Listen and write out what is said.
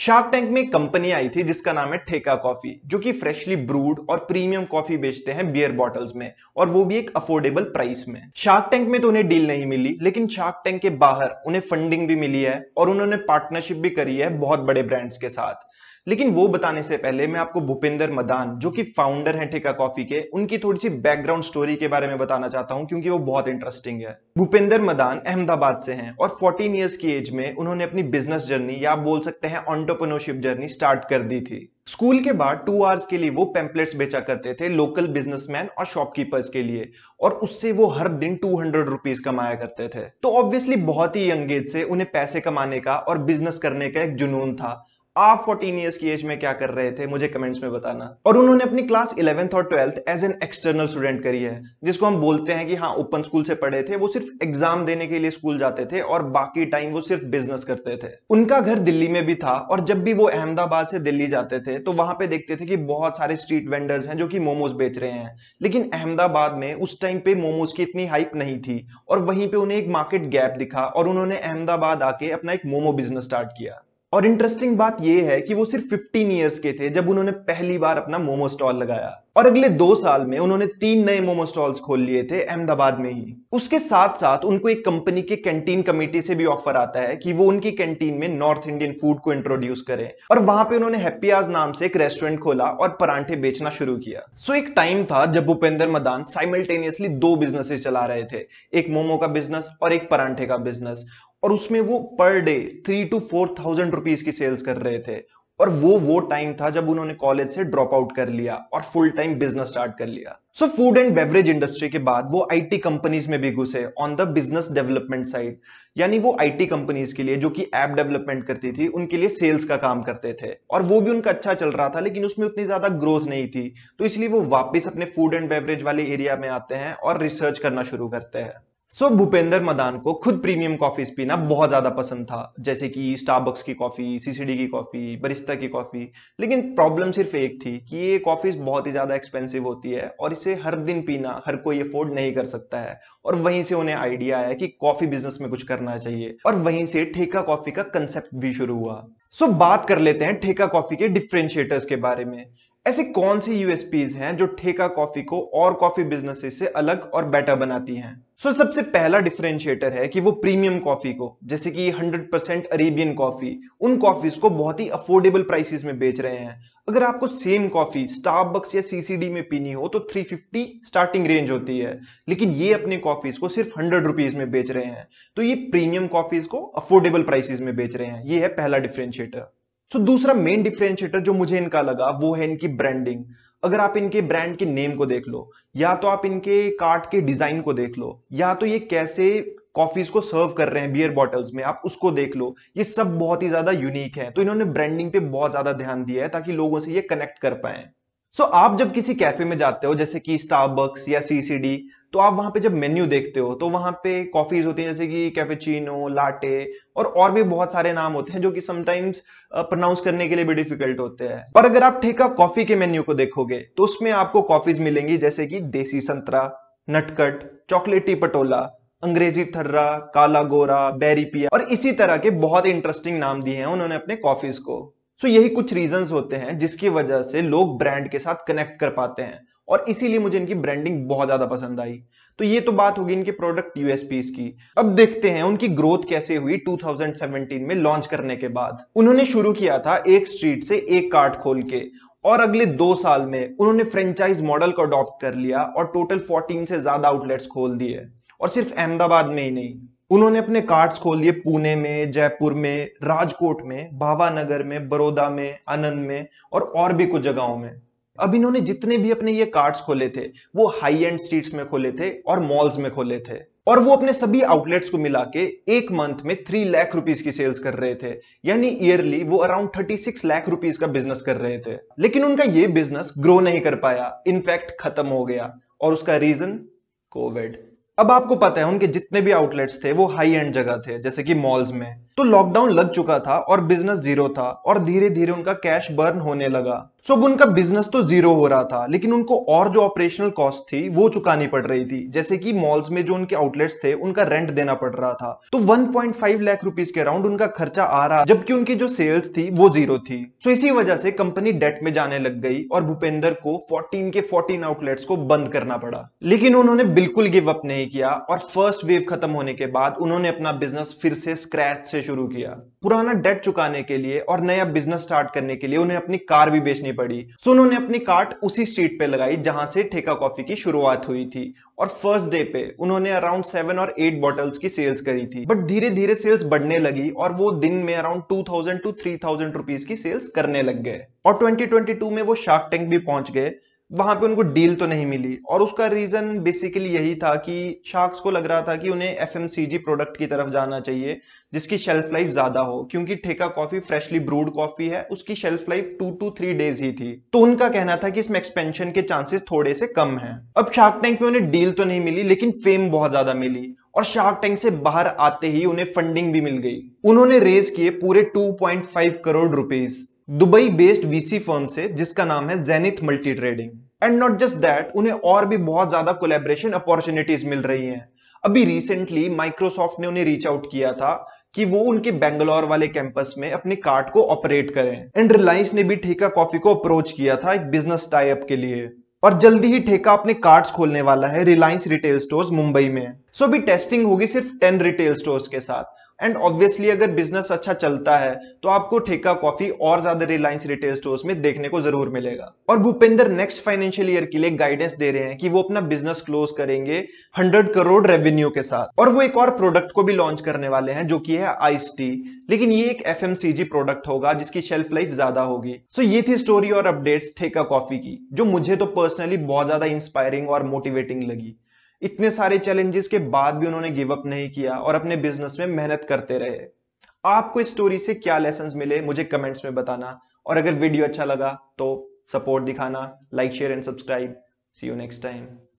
shark Tank में company आई थी जिसका नाम है ठेका कॉफी जो कि फ्रेशली ब्रूड और प्रीमियम कॉफी बेचते हैं बियर बॉटल्स में और वो भी एक अफोर्डेबल प्राइस में शार्क टैंक में तो उन्हें डील नहीं मिली लेकिन शार्क टैंक के बाहर उन्हें फंडिंग भी मिली है और उन्होंने पार्टनरशिप भी करी है बहुत बड़े ब्रांड्स के साथ लेकिन वो बताने से पहले मैं आपको भूपेंद्र मदान जो कि फाउंडर हैं ठेका कॉफी के उनकी थोड़ी सी बैकग्राउंड स्टोरी के बारे में बताना चाहता हूँ क्योंकि वो बहुत इंटरेस्टिंग है भूपेंद्र मदान अहमदाबाद से हैं और 14 इयर्स की एज में उन्होंने अपनी बिजनेस जर्नी या आप बोल सकते हैं ऑन्टरप्रनोरशिप जर्नी स्टार्ट कर दी थी स्कूल के बाद टू आवर्स के लिए वो पेम्पलेट्स बेचा करते थे लोकल बिजनेसमैन और शॉपकीपर्स के लिए और उससे वो हर दिन टू हंड्रेड रुपीज कमाया करते थे तो ऑब्वियसली बहुत ही यंग एज से उन्हें पैसे कमाने का और बिजनेस करने का एक जुनून था आप 14 इयर्स की एज में क्या कर रहे थे मुझे कमेंट्स में बताना और उन्होंने अपनी क्लास इलेवेंथ और twelfth as an external student करी है जिसको हम बोलते हैं कि हाँ ओपन स्कूल से पढ़े थे वो सिर्फ एग्जाम देने के लिए स्कूल जाते थे और बाकी टाइम वो सिर्फ बिजनेस करते थे उनका घर दिल्ली में भी था और जब भी वो अहमदाबाद से दिल्ली जाते थे तो वहां पे देखते थे कि बहुत सारे स्ट्रीट वेंडर्स हैं जो कि मोमोज बेच रहे हैं लेकिन अहमदाबाद में उस टाइम पे मोमोज की इतनी हाइप नहीं थी और वहीं पे उन्हें एक मार्केट गैप दिखा और उन्होंने अहमदाबाद आके अपना एक मोमो बिजनेस स्टार्ट किया और इंटरेस्टिंग बात यह है कि वो सिर्फ 15 इयर्स के थे जब उन्होंने पहली बार अपना मोमो स्टॉल लगाया और अगले दो साल में उन्होंने तीन नए मोमो स्टॉल्स खोल लिए थे अहमदाबाद में ही उसके साथ साथ उनको एक कंपनी के कैंटीन कमेटी से भी ऑफर आता है कि वो उनकी कैंटीन में नॉर्थ इंडियन फूड को इंट्रोड्यूस करें और वहां पे उन्होंने हैप्पी आज नाम से एक रेस्टोरेंट खोला और परांठे बेचना शुरू किया सो एक टाइम था जब भूपेंद्र मदान साइमल्टेनियसली दो बिजनेसेस चला रहे थे एक मोमो का बिजनेस और एक परांठे का बिजनेस और उसमें वो per day three two four thousand rupees की सेल्स कर रहे थे और वो वो टाइम था जब उन्होंने कॉलेज से ड्रॉप आउट कर लिया और फुल टाइम बिजनेस स्टार्ट कर लिया so food and beverage industry के बाद वो आईटी कंपनीज में भी घुसे on the business development side यानी वो आईटी कंपनीज के लिए जो कि ऐप डेवलपमेंट करती थी उनके लिए सेल्स का काम करते थे और वो भी उनका अच्छा चल रहा था लेकिन उसमें उतनी ज्यादा ग्रोथ नहीं थी तो इसलिए वो वापस अपने फूड एंड बेवरेज वाले एरिया में आते हैं और रिसर्च करना शुरू करते हैं सो so, भूपेंद्र मदान को खुद प्रीमियम कॉफीज पीना बहुत ज्यादा पसंद था जैसे कि स्टारबक्स की कॉफी सीसीडी की कॉफी बरिस्ता की कॉफी लेकिन प्रॉब्लम सिर्फ एक थी कि ये कॉफीज बहुत ही ज्यादा एक्सपेंसिव होती है और इसे हर दिन पीना हर कोई अफोर्ड नहीं कर सकता है और वहीं से उन्हें आइडिया आया कि कॉफी बिजनेस में कुछ करना चाहिए और वहीं से ठेका कॉफी का कंसेप्ट भी शुरू हुआ सो so, बात कर लेते हैं ठेका कॉफी के डिफ्रेंशिएटर्स के बारे में ऐसी कौन सी यूएसपीज हैं जो ठेका कॉफी को और कॉफी बिजनेस से अलग और बेटर बनाती हैं सो so, सबसे पहला डिफरेंशिएटर है कि वो प्रीमियम कॉफी को जैसे कि 100% अरेबियन कॉफी उन कॉफीज को बहुत ही अफोर्डेबल प्राइसेस में बेच रहे हैं अगर आपको सेम कॉफी स्टारबक्स या सीसीडी में पीनी हो तो 350 स्टार्टिंग रेंज होती है लेकिन ये अपने कॉफीज को सिर्फ हंड्रेड रुपीज में बेच रहे हैं तो ये प्रीमियम कॉफीज को अफोर्डेबल प्राइसिस में बेच रहे हैं ये है पहला डिफरेंशिएटर सो तो दूसरा मेन डिफ्रेंशिएटर जो मुझे इनका लगा वो है इनकी ब्रांडिंग अगर आप इनके ब्रांड के नेम को देख लो या तो आप इनके कार्ट के डिजाइन को देख लो या तो ये कैसे कॉफीज को सर्व कर रहे हैं बियर बॉटल्स में आप उसको देख लो ये सब बहुत ही ज्यादा यूनिक है तो इन्होंने ब्रांडिंग पे बहुत ज्यादा ध्यान दिया है ताकि लोगों से ये कनेक्ट कर पाए सो so, आप जब किसी कैफे में जाते हो जैसे कि स्टारबक्स या सीसीडी तो आप वहां पे जब मेन्यू देखते हो तो वहां पे कॉफीज होती हैं जैसे कि कैपेचिनो लाटे और और भी बहुत सारे नाम होते हैं जो कि समटाइम्स प्रोनाउंस करने के लिए भी डिफिकल्ट होते हैं पर अगर आप ठेका कॉफी के मेन्यू को देखोगे तो उसमें आपको कॉफीज मिलेंगी जैसे कि देसी संतरा नटकट चॉकलेटी पटोला अंग्रेजी थर्रा काला गोरा बैरीपिया पिया और इसी तरह के बहुत इंटरेस्टिंग नाम दिए हैं उन्होंने अपने कॉफीज को सो so, यही कुछ रीजंस होते हैं जिसकी वजह से लोग ब्रांड के साथ कनेक्ट कर पाते हैं और इसीलिए मुझे इनकी ब्रांडिंग बहुत ज्यादा पसंद आई तो ये तो बात होगी इनके प्रोडक्ट यूएसपीस की अब देखते हैं उनकी ग्रोथ कैसे हुई 2017 में लॉन्च करने के बाद उन्होंने शुरू किया था एक स्ट्रीट से एक कार्ड खोल के और अगले दो साल में उन्होंने फ्रेंचाइज मॉडल को अडॉप्ट कर लिया और टोटल 14 से ज्यादा आउटलेट्स खोल दिए और सिर्फ अहमदाबाद में ही नहीं उन्होंने अपने कार्ड्स खोल लिए पुणे में जयपुर में राजकोट में भावानगर में बड़ौदा में आनंद में और और भी कुछ जगहों में अब इन्होंने जितने भी अपने ये कार्ड्स खोले थे वो हाई एंड स्ट्रीट्स में खोले थे और मॉल्स में खोले थे और वो अपने सभी आउटलेट्स को मिला के एक मंथ में थ्री लाख रुपीस की सेल्स कर रहे थे यानी ईयरली वो around thirty six lakh rupees का बिजनेस कर रहे थे लेकिन उनका ये बिजनेस ग्रो नहीं कर पाया इनफैक्ट खत्म हो गया और उसका रीजन कोविड अब आपको पता है उनके जितने भी आउटलेट्स थे वो हाई एंड जगह थे जैसे कि मॉल्स में तो लॉकडाउन लग चुका था और बिजनेस जीरो था और धीरे धीरे उनका कैश बर्न होने लगा सो so, उनका बिजनेस तो जीरो हो रहा था लेकिन उनको और जो ऑपरेशनल कॉस्ट थी वो चुकानी पड़ रही थी जैसे कि मॉल्स में जो उनके आउटलेट्स थे उनका रेंट देना पड़ रहा था तो 1.5 लाख रुपीस के अराउंड उनका खर्चा आ रहा जबकि उनकी जो सेल्स थी वो जीरो थी सो so, इसी वजह से कंपनी डेट में जाने लग गई और भूपेंद्र को फोर्टीन के फोर्टीन आउटलेट्स को बंद करना पड़ा लेकिन उन्होंने बिल्कुल गिव अप नहीं किया और फर्स्ट वेव खत्म होने के बाद उन्होंने अपना बिजनेस फिर से स्क्रैच से शुरू किया पुराना डेट चुकाने के लिए और नया बिजनेस स्टार्ट करने के लिए उन्हें अपनी कार भी बेचनी पड़ी सो उन्होंने अपनी कार्ट उसी स्ट्रीट पे लगाई जहां से ठेका कॉफी की शुरुआत हुई थी और फर्स्ट डे पे उन्होंने अराउंड सेवन और एट बॉटल्स की सेल्स करी थी बट धीरे धीरे सेल्स बढ़ने लगी और वो दिन में around two thousand two three thousand rupees की सेल्स करने लग गए और 2022 में वो शार्क टैंक भी पहुंच गए वहां पे उनको डील तो नहीं मिली और उसका रीजन बेसिकली यही था कि शार्क्स को लग रहा था कि उन्हें एफ प्रोडक्ट की तरफ जाना चाहिए जिसकी शेल्फ लाइफ ज्यादा हो क्योंकि ठेका कॉफी फ्रेशली ब्रूड कॉफी है उसकी shelf life two two three days ही थी तो उनका कहना था कि इसमें एक्सपेंशन के चांसेस थोड़े से कम है अब शार्क टैंक में उन्हें डील तो नहीं मिली लेकिन फेम बहुत ज्यादा मिली और शार्क टैंक से बाहर आते ही उन्हें फंडिंग भी मिल गई उन्होंने रेज किए पूरे 2.5 crore rupees Dubai based VC firm से जिसका नाम है Zenith Multi Trading and not just that उन्हें और भी बहुत ज्यादा कोलेबरेशन अपॉर्चुनिटीज मिल रही हैं अभी रिसेंटली माइक्रोसॉफ्ट ने उन्हें रीच आउट किया था कि वो उनके बेंगलोर वाले कैंपस में अपने कार्ट को ऑपरेट करें एंड रिलायंस ने भी ठेका कॉफी को अप्रोच किया था एक बिजनेस टाइप के लिए और जल्दी ही ठेका अपने कार्ड्स खोलने वाला है रिलायंस रिटेल स्टोर्स मुंबई में सो so, अभी टेस्टिंग होगी सिर्फ टेन रिटेल स्टोर्स के साथ एंड ऑब्वियसली अगर बिजनेस अच्छा चलता है तो आपको ठेका कॉफी और ज्यादा रिलायंस रिटेल स्टोर्स में देखने को जरूर मिलेगा और भूपेंद्र नेक्स्ट फाइनेंशियल ईयर के लिए गाइडेंस दे रहे हैं कि वो अपना बिजनेस क्लोज करेंगे हंड्रेड करोड़ रेवेन्यू के साथ और वो एक और प्रोडक्ट को भी लॉन्च करने वाले हैं जो की है आइस टी लेकिन ये एक एफ प्रोडक्ट होगा जिसकी शेल्फ लाइफ ज्यादा होगी सो so, ये थी स्टोरी और अपडेट्स ठेका कॉफी की जो मुझे तो पर्सनली बहुत ज्यादा इंस्पायरिंग और मोटिवेटिंग लगी इतने सारे चैलेंजेस के बाद भी उन्होंने गिव अप नहीं किया और अपने बिजनेस में मेहनत करते रहे आपको इस स्टोरी से क्या लेसन मिले मुझे कमेंट्स में बताना और अगर वीडियो अच्छा लगा तो सपोर्ट दिखाना like share and subscribe see you next time